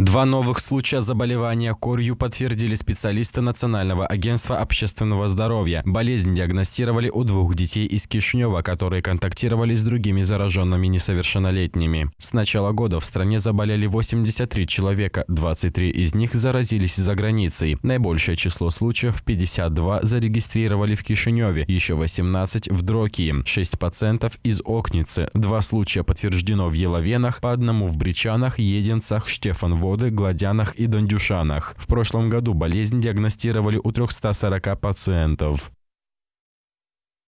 Два новых случая заболевания корью подтвердили специалисты Национального агентства общественного здоровья. Болезнь диагностировали у двух детей из Кишнева, которые контактировали с другими зараженными несовершеннолетними. С начала года в стране заболели 83 человека, 23 из них заразились за границей. Наибольшее число случаев, 52, зарегистрировали в Кишиневе, еще 18 в Дрокии, 6 пациентов из Окницы. Два случая подтверждено в Еловенах, по одному в Бричанах, Единцах, Штефанво Новгороды, Гладянах и Дондюшанах. В прошлом году болезнь диагностировали у 340 пациентов.